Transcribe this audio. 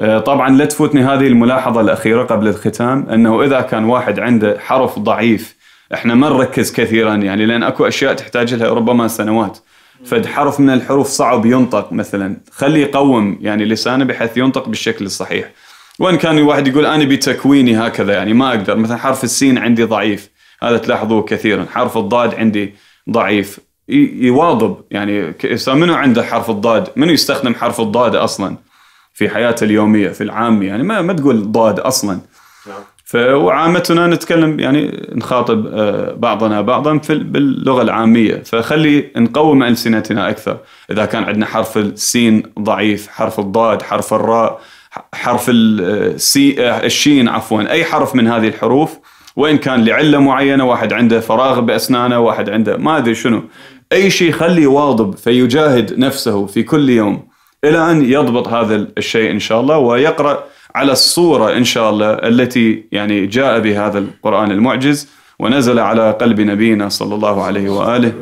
آه، طبعا لا تفوتني هذه الملاحظه الاخيره قبل الختام انه اذا كان واحد عنده حرف ضعيف احنا ما نركز كثيرا يعني لان اكو اشياء تحتاج لها ربما سنوات فد حرف من الحروف صعب ينطق مثلا خليه يقوم يعني لسانه بحيث ينطق بالشكل الصحيح وان كان الواحد يقول انا بتكويني هكذا يعني ما اقدر مثلا حرف السين عندي ضعيف هذا تلاحظوه كثيرا حرف الضاد عندي ضعيف يواظب يعني منو عنده حرف الضاد منو يستخدم حرف الضاد اصلا في حياته اليوميه في العامه يعني ما ما تقول ضاد اصلا نعم نتكلم يعني نخاطب آه، بعضنا بعضا في باللغه العاميه فخلي نقوم السنتنا اكثر اذا كان عندنا حرف السين ضعيف حرف الضاد حرف الراء حرف السي آه، آه، الشين عفوا اي حرف من هذه الحروف وان كان لعله معينه واحد عنده فراغ باسنانه واحد عنده ما ادري شنو اي شيء خليه واضب فيجاهد نفسه في كل يوم الى ان يضبط هذا الشيء ان شاء الله ويقرا على الصوره ان شاء الله التي يعني جاء بهذا القران المعجز ونزل على قلب نبينا صلى الله عليه واله